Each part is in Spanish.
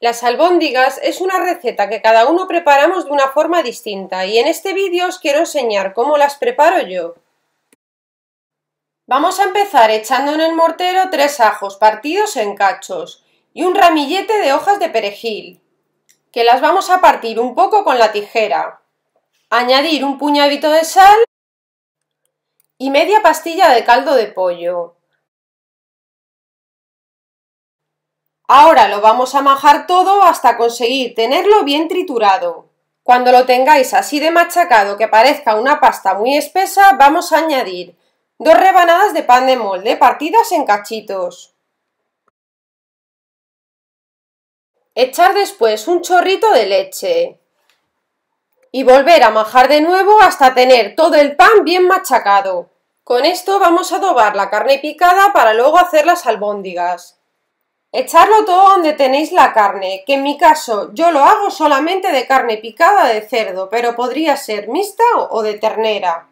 Las albóndigas es una receta que cada uno preparamos de una forma distinta y en este vídeo os quiero enseñar cómo las preparo yo. Vamos a empezar echando en el mortero tres ajos partidos en cachos y un ramillete de hojas de perejil, que las vamos a partir un poco con la tijera. Añadir un puñadito de sal y media pastilla de caldo de pollo. Ahora lo vamos a majar todo hasta conseguir tenerlo bien triturado. Cuando lo tengáis así de machacado que parezca una pasta muy espesa, vamos a añadir dos rebanadas de pan de molde partidas en cachitos. Echar después un chorrito de leche. Y volver a majar de nuevo hasta tener todo el pan bien machacado. Con esto vamos a dobar la carne picada para luego hacer las albóndigas. Echarlo todo donde tenéis la carne, que en mi caso yo lo hago solamente de carne picada de cerdo, pero podría ser mixta o de ternera.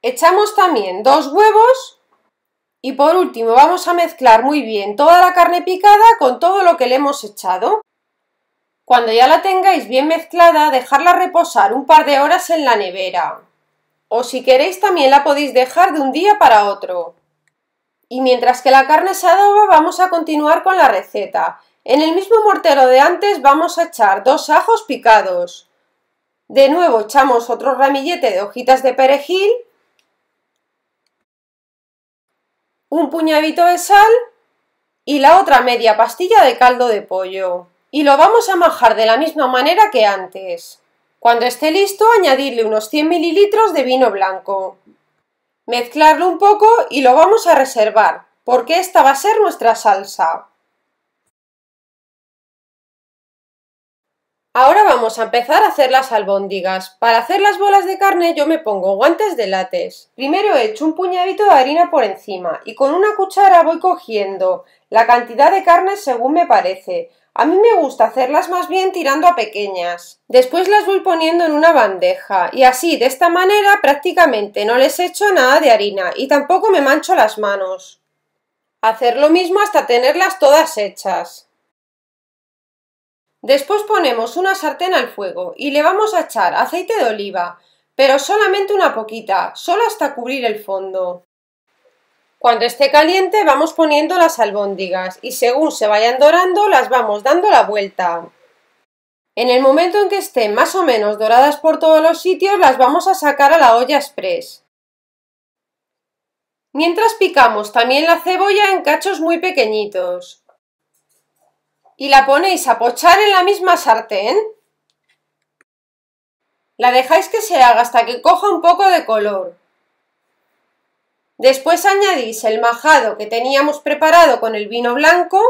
Echamos también dos huevos y por último vamos a mezclar muy bien toda la carne picada con todo lo que le hemos echado. Cuando ya la tengáis bien mezclada, dejarla reposar un par de horas en la nevera. O si queréis también la podéis dejar de un día para otro. Y mientras que la carne se adoba vamos a continuar con la receta. En el mismo mortero de antes vamos a echar dos ajos picados. De nuevo echamos otro ramillete de hojitas de perejil, un puñadito de sal y la otra media pastilla de caldo de pollo. Y lo vamos a majar de la misma manera que antes. Cuando esté listo, añadirle unos 100 mililitros de vino blanco mezclarlo un poco y lo vamos a reservar, porque esta va a ser nuestra salsa. Ahora vamos a empezar a hacer las albóndigas. Para hacer las bolas de carne yo me pongo guantes de látex. Primero he hecho un puñadito de harina por encima y con una cuchara voy cogiendo la cantidad de carne según me parece. A mí me gusta hacerlas más bien tirando a pequeñas. Después las voy poniendo en una bandeja y así de esta manera prácticamente no les echo nada de harina y tampoco me mancho las manos. Hacer lo mismo hasta tenerlas todas hechas. Después ponemos una sartén al fuego y le vamos a echar aceite de oliva, pero solamente una poquita, solo hasta cubrir el fondo. Cuando esté caliente vamos poniendo las albóndigas y según se vayan dorando las vamos dando la vuelta. En el momento en que estén más o menos doradas por todos los sitios las vamos a sacar a la olla express. Mientras picamos también la cebolla en cachos muy pequeñitos. Y la ponéis a pochar en la misma sartén. La dejáis que se haga hasta que coja un poco de color. Después añadís el majado que teníamos preparado con el vino blanco,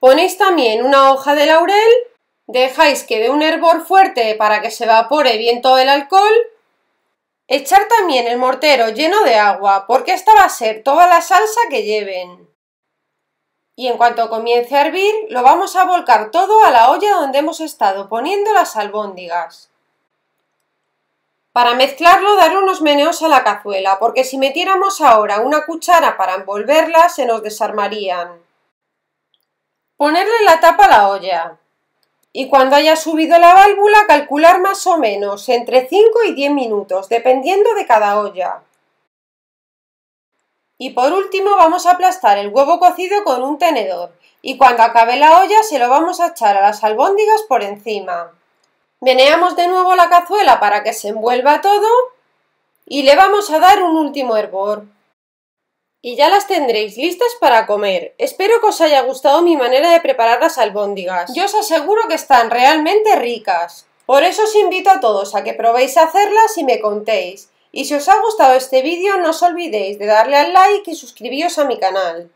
ponéis también una hoja de laurel, dejáis que dé un hervor fuerte para que se evapore bien todo el alcohol, echar también el mortero lleno de agua porque esta va a ser toda la salsa que lleven. Y en cuanto comience a hervir, lo vamos a volcar todo a la olla donde hemos estado poniendo las albóndigas. Para mezclarlo dar unos meneos a la cazuela, porque si metiéramos ahora una cuchara para envolverla se nos desarmarían. Ponerle la tapa a la olla. Y cuando haya subido la válvula calcular más o menos entre 5 y 10 minutos, dependiendo de cada olla. Y por último vamos a aplastar el huevo cocido con un tenedor y cuando acabe la olla se lo vamos a echar a las albóndigas por encima. Meneamos de nuevo la cazuela para que se envuelva todo y le vamos a dar un último hervor. Y ya las tendréis listas para comer. Espero que os haya gustado mi manera de preparar las albóndigas. Yo os aseguro que están realmente ricas. Por eso os invito a todos a que probéis a hacerlas y me contéis. Y si os ha gustado este vídeo no os olvidéis de darle al like y suscribiros a mi canal.